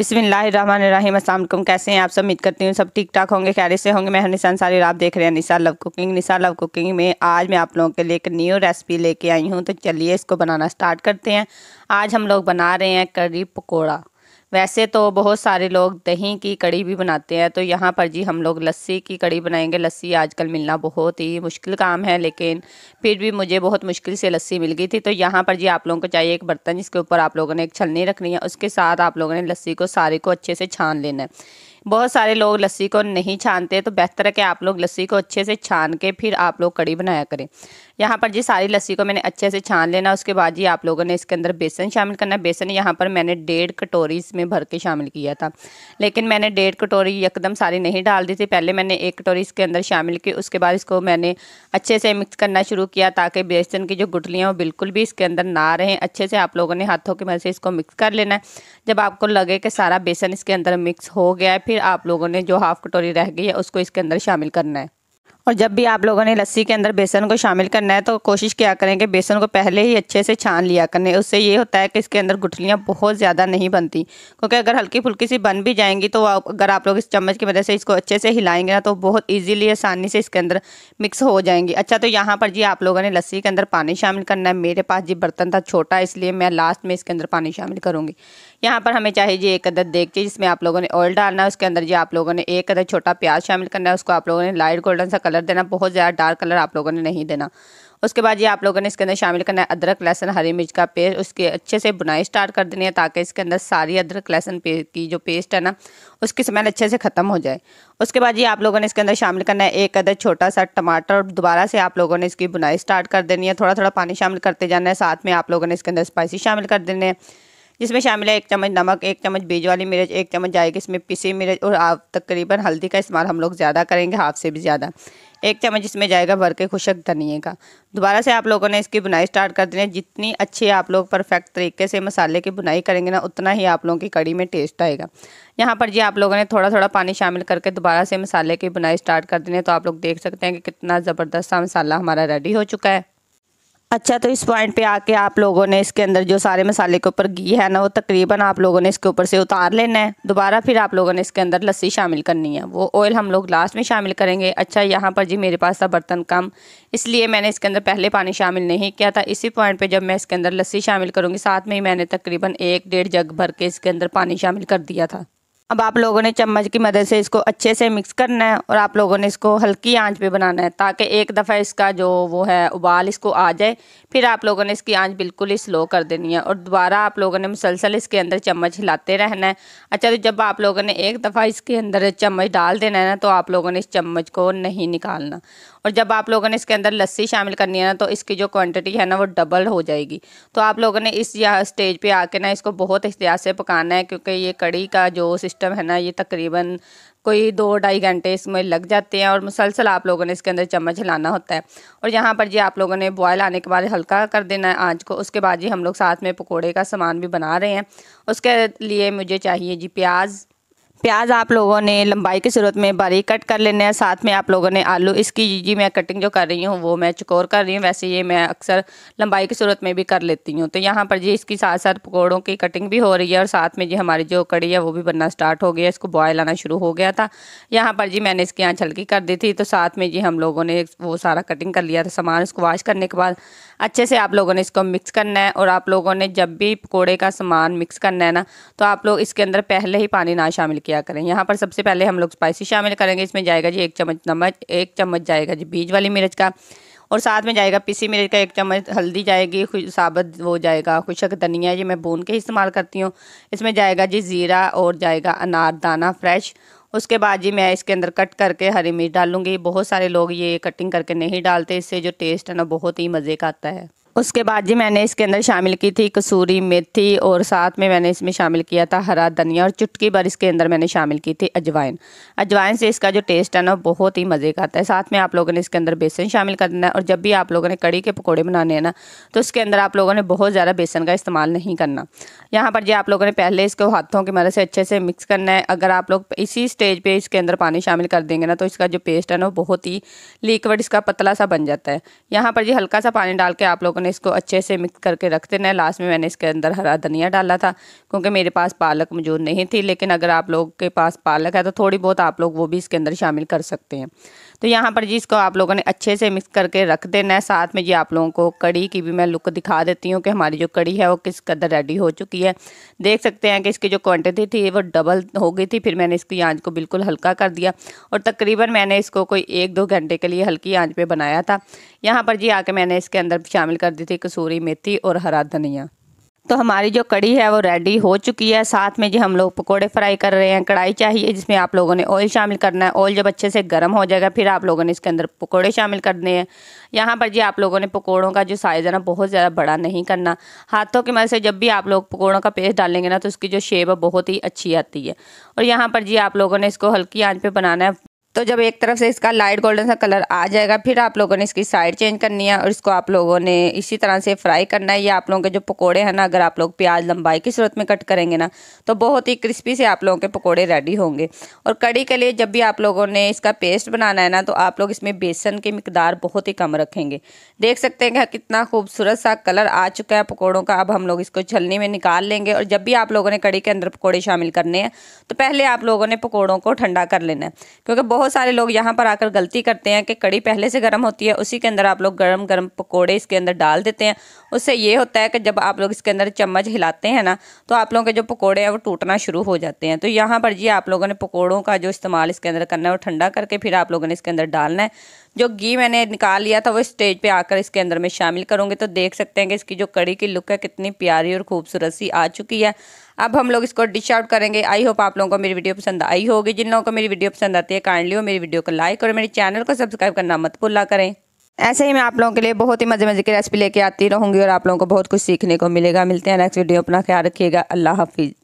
बिस्मिल्लाम असलम कैसे हैं आप सब उम्मीद करती हूँ सब ठीक ठाक होंगे खैर से होंगे मैं निशा अंसारी आप देख रहे हैं Nisha love cooking Nisha love cooking में आज मैं आप लोगों के लिए एक न्यू रेसिपी लेके आई हूँ तो चलिए इसको बनाना स्टार्ट करते हैं आज हम लोग बना रहे हैं करी पकौड़ा वैसे तो बहुत सारे लोग दही की कड़ी भी बनाते हैं तो यहाँ पर जी हम लोग लस्सी की कड़ी बनाएंगे लस्सी आजकल मिलना बहुत ही मुश्किल काम है लेकिन फिर भी मुझे बहुत मुश्किल से लस्सी मिल गई थी तो यहाँ पर जी आप लोगों को चाहिए एक बर्तन जिसके ऊपर आप लोगों ने एक छलनी रखनी है उसके साथ आप लोगों ने लस्सी को सारे को अच्छे से छान लेना है बहुत सारे लोग लस्सी को नहीं छानते तो बेहतर है कि आप लोग लस्सी को अच्छे से छान के फिर आप लोग कड़ी बनाया करें यहाँ पर जी सारी लस्सी को मैंने अच्छे से छान लेना उसके बाद जी आप लोगों ने इसके अंदर बेसन शामिल करना बेसन यहाँ पर मैंने डेढ़ कटोरी इसमें भर के शामिल किया था लेकिन मैंने डेढ़ कटोरी एकदम सारी नहीं डाल दी थी पहले मैंने एक कटोरी इसके अंदर शामिल की उसके बाद इसको मैंने अच्छे से मिक्स करना शुरू किया ताकि बेसन की जो गुटलियाँ वो बिल्कुल भी इसके अंदर ना रहें अच्छे से आप लोगों ने हाथों की मदद से इसको मिक्स कर लेना है जब आपको लगे कि सारा बेसन इसके अंदर मिक्स हो गया है फिर आप लोगों ने जो हाफ़ कटोरी रह गई है उसको इसके अंदर शामिल करना है और जब भी आप लोगों ने लस्सी के अंदर बेसन को शामिल करना है तो कोशिश किया करें कि बेसन को पहले ही अच्छे से छान लिया करें उससे ये होता है कि इसके अंदर गुठलियाँ बहुत ज़्यादा नहीं बनती क्योंकि अगर हल्की फुल्की सी बन भी जाएंगी तो अगर आप लोग इस चम्मच की मदद से इसको अच्छे से हिलाएंगे ना तो बहुत ईजिली आसानी से इसके अंदर मिक्स हो जाएंगी अच्छा तो यहाँ पर जी आप लोगों ने लस्सी के अंदर पानी शामिल करना है मेरे पास जी बर्तन था छोटा इसलिए मैं लास्ट में इसके अंदर पानी शामिल करूँगी यहाँ पर हमें चाहिए जी एक अदद के जिसमें आप लोगों ने ऑयल डालना है उसके अंदर जी आप लोगों ने एक अदद छोटा प्याज शामिल करना है उसको आप लोगों ने लाइट गोल्डन सा कलर देना बहुत ज़्यादा डार्क कलर आप लोगों ने नहीं देना उसके बाद ये आप लोगों ने इसके अंदर शामिल करना है अदरक लहसन हरी मिर्च का पेस्ट उसके अच्छे से बुनाई स्टार्ट कर देनी है ताकि इसके अंदर सारी अदरक लहसन की जो पेस्ट है ना उसकी स्मेल अच्छे से ख़त्म हो जाए उसके बाद ये आप लोगों ने इसके अंदर शामिल करना है एक अदर छोटा सा टमाटर और दोबारा से आप लोगों ने इसकी बुनाई स्टार्ट कर देनी है थोड़ा थोड़ा पानी शामिल करते जाना है साथ में आप लोगों ने इसके अंदर स्पाइसी शामिल कर देने हैं जिसमें शामिल है एक चम्मच नमक एक चम्मच बीज वाली मिर्च एक चम्मच जाएगी इसमें पिसी मिर्च और आप तकरीबन हल्दी का इस्तेमाल हम लोग ज़्यादा करेंगे हाफ से भी ज़्यादा एक चम्मच इसमें जाएगा भर के खुशक धनिए का दोबारा से आप लोगों ने इसकी बुनाई स्टार्ट कर देनी है जितनी अच्छी आप लोग परफेक्ट तरीके से मसाले की बुनाई करेंगे ना उतना ही आप लोगों की कड़ी में टेस्ट आएगा यहाँ पर जी आप लोगों ने थोड़ा थोड़ा पानी शामिल करके दोबारा से मसाले की बुनाई स्टार्ट कर देनी है तो आप लोग देख सकते हैं कि कितना ज़बरदस्त सा मसाला हमारा रेडी हो चुका है अच्छा तो इस पॉइंट पे आके आप लोगों ने इसके अंदर जो सारे मसाले के ऊपर घी है ना वो तकरीबन आप लोगों ने इसके ऊपर से उतार लेना है दोबारा फिर आप लोगों ने इसके अंदर लस्सी शामिल करनी है वो ऑयल हम लोग लास्ट में शामिल करेंगे अच्छा यहाँ पर जी मेरे पास था बर्तन कम इसलिए मैंने इसके अंदर पहले पानी शामिल नहीं किया था इसी पॉइंट पर जब मैं इसके अंदर लस्सी शामिल करूँगी साथ में ही मैंने तकरीबन एक डेढ़ जग भर के इसके अंदर पानी शामिल कर दिया था अब आप लोगों ने चम्मच की मदद से इसको अच्छे से मिक्स करना है और आप लोगों ने इसको हल्की आंच पे बनाना है ताकि एक दफ़ा इसका जो वो है उबाल इसको आ जाए फिर आप लोगों ने इसकी आंच बिल्कुल ही स्लो कर देनी है और दोबारा आप लोगों ने मुसलसल इसके अंदर चम्मच हिलाते रहना है अच्छा तो जब आप लोगों ने एक दफ़ा इसके अंदर चम्मच डाल देना है ना तो आप लोगों ने इस चम्मच को नहीं निकालना और जब आप लोगों ने इसके अंदर लस्सी शामिल करनी है ना तो इसकी जो क्वांटिटी है ना वो डबल हो जाएगी तो आप लोगों ने इस स्टेज पे आके ना इसको बहुत एहतियात से पकाना है क्योंकि ये कड़ी का जो सिस्टम सिस्टम है ना ये तकरीबन कोई दो ढाई घंटे इसमें लग जाते हैं और मुसलसल आप लोगों ने इसके अंदर चम्मच हिलाना होता है और यहाँ पर जी आप लोगों ने बॉयल आने के बाद हल्का कर देना है आँच को उसके बाद जी हम लोग साथ में पकौड़े का सामान भी बना रहे हैं उसके लिए मुझे चाहिए जी प्याज़ प्याज आप लोगों ने लंबाई की ज़रूरत में बारीक कट कर लेना है साथ में आप लोगों ने आलू इसकी जी मैं कटिंग जो कर रही हूँ वो मैं चकोर कर रही हूँ वैसे ये मैं अक्सर लंबाई की ज़रूरत में भी कर लेती हूँ तो यहाँ पर जी इसकी साथ साथ पकौड़ों की कटिंग भी हो रही है और साथ में जी हमारी जो कड़ी है वो भी बनना स्टार्ट हो गया इसको बॉयल आना शुरू हो गया था यहाँ पर जी मैंने इसकी आँच हल्की कर दी थी तो साथ में जी हम लोगों ने वो सारा कटिंग कर लिया था सामान उसको वाश करने के बाद अच्छे से आप लोगों ने इसको मिक्स करना है और आप लोगों ने जब भी पकौड़े का सामान मिक्स करना है ना तो आप लोग इसके अंदर पहले ही पानी ना शामिल किया क्या करें यहाँ पर सबसे पहले हम लोग स्पाइसी शामिल करेंगे इसमें जाएगा जी एक चम्मच नमक एक चम्मच जाएगा जी बीज वाली मिर्च का और साथ में जाएगा पिसी मिर्च का एक चम्मच हल्दी जाएगी साबत वो जाएगा खुशक धनिया जी मैं भून के इस्तेमाल करती हूँ इसमें जाएगा जी ज़ीरा और जाएगा अनारदाना फ्रेश उसके बाद जी मैं इसके अंदर कट करके हरी मिर्च डालूंगी बहुत सारे लोग ये कटिंग करके नहीं डालते इससे जो टेस्ट है ना बहुत ही मज़े का आता है उसके बाद जी मैंने इसके अंदर शामिल की थी कसूरी मेथी और साथ में मैंने इसमें शामिल किया था हरा धनिया और चुटकी भर इसके अंदर मैंने शामिल की थी अजवाइन अजवाइन से इसका जो टेस्ट है ना बहुत ही मज़े का आता है साथ में आप लोगों ने इसके अंदर बेसन शामिल कर देना है और जब भी आप लोगों ने कड़ी के पकौड़े बनाने हैं ना तो उसके अंदर आप लोगों ने बहुत ज़्यादा बेसन का इस्तेमाल नहीं करना यहाँ पर जी आप लोगों ने पहले इसको हाथों की मदद से अच्छे से मिक्स करना है अगर आप लोग इसी स्टेज पर इसके अंदर पानी शामिल कर देंगे ना तो इसका जो पेस्ट है ना बहुत ही लिक्विड इसका पतला सा बन जाता है यहाँ पर जी हल्का सा पानी डाल के आप लोगों ने मैंने इसको अच्छे से मिक्स करके रख देना है लास्ट में मैंने इसके अंदर हरा धनिया डाला था क्योंकि मेरे पास पालक मौजूद नहीं थी लेकिन अगर आप लोग के पास पालक है तो थोड़ी बहुत आप लोग वो भी इसके अंदर शामिल कर सकते हैं तो यहाँ पर जी इसको आप लोगों ने अच्छे से मिक्स करके रख देना है साथ में जी आप लोगों को कड़ी की भी मैं लुक दिखा देती हूँ कि हमारी जो कड़ी है वो किस कदर रेडी हो चुकी है देख सकते हैं कि इसकी जो क्वांटिटी थी वो डबल हो गई थी फिर मैंने इसकी आँच को बिल्कुल हल्का कर दिया और तकरीबन मैंने इसको कोई एक दो घंटे के लिए हल्की आँच पर बनाया था यहाँ पर जी आके मैंने इसके अंदर शामिल कर कर दी थी कसूरी मेथी और हरा धनिया तो हमारी जो कड़ी है वो रेडी हो चुकी है साथ में जी हम लोग पकोड़े फ्राई कर रहे हैं कढ़ाई चाहिए जिसमें आप लोगों ने ऑयल शामिल करना है ऑयल जब अच्छे से गर्म हो जाएगा फिर आप लोगों ने इसके अंदर पकोड़े शामिल करने हैं यहाँ पर जी आप लोगों ने पकोड़ों का जो साइज़ है ना बहुत ज़्यादा बड़ा नहीं करना हाथों की मदद से जब भी आप लोग पकौड़ों का पेस्ट डालेंगे ना तो उसकी जो शेप है बहुत ही अच्छी आती है और यहाँ पर जी आप लोगों ने इसको हल्की आँच पर बनाना है तो जब एक तरफ से इसका लाइट गोल्डन सा कलर आ जाएगा फिर आप लोगों ने इसकी साइड चेंज करनी है और इसको आप लोगों ने इसी तरह से फ्राई करना है या आप लोगों के जो पकोड़े हैं ना अगर आप लोग प्याज लंबाई की सूरत में कट करेंगे ना तो बहुत ही क्रिस्पी से आप लोगों के पकोड़े रेडी होंगे और कड़ी के लिए जब भी आप लोगों ने इसका पेस्ट बनाना है ना तो आप लोग इसमें बेसन की मकदार बहुत ही कम रखेंगे देख सकते हैं कि कितना खूबसूरत सा कलर आ चुका है पकौड़ों का अब हम लोग इसको छलनी में निकाल लेंगे और जब भी आप लोगों ने कड़ी के अंदर पकौड़े शामिल करने हैं तो पहले आप लोगों ने पकौड़ों को ठंडा कर लेना है क्योंकि बहुत सारे लोग यहाँ पर आकर गलती करते हैं कि कड़ी पहले से गर्म होती है उसी के अंदर आप लोग गर्म गर्म पकोड़े इसके अंदर डाल देते हैं उससे ये होता है कि जब आप लोग इसके अंदर चम्मच हिलाते हैं ना तो आप लोगों के जो पकौड़े हैं वो टूटना शुरू हो जाते हैं तो यहाँ पर जी आप लोगों ने पकौड़ों का जो इस्तेमाल इसके अंदर करना है वो ठंडा करके फिर आप लोगों ने इसके अंदर डालना है जो घी मैंने निकाल लिया था वो स्टेज पे आकर इसके अंदर में शामिल करूँगी तो देख सकते हैं कि इसकी जो कड़ी की लुक है कितनी प्यारी और खूबसूरत सी आ चुकी है अब हम लोग इसको डिश आउट करेंगे आई होप आप लोगों को मेरी वीडियो पसंद आई होगी जिन लोगों को मेरी वीडियो पसंद आती है काइंडली हो मेरी वीडियो को लाइक और मेरे चैनल को सब्सक्राइब करना मत भूला करें ऐसे ही मैं आप लोगों के लिए बहुत ही मज़े मज़े की रेसिपी लेके आती रहूँगी और आप लोगों को बहुत कुछ सीखने को मिलेगा मिलते हैं नेक्स्ट वीडियो अपना ख्याल रखिएगा अल्लाह हाफिज़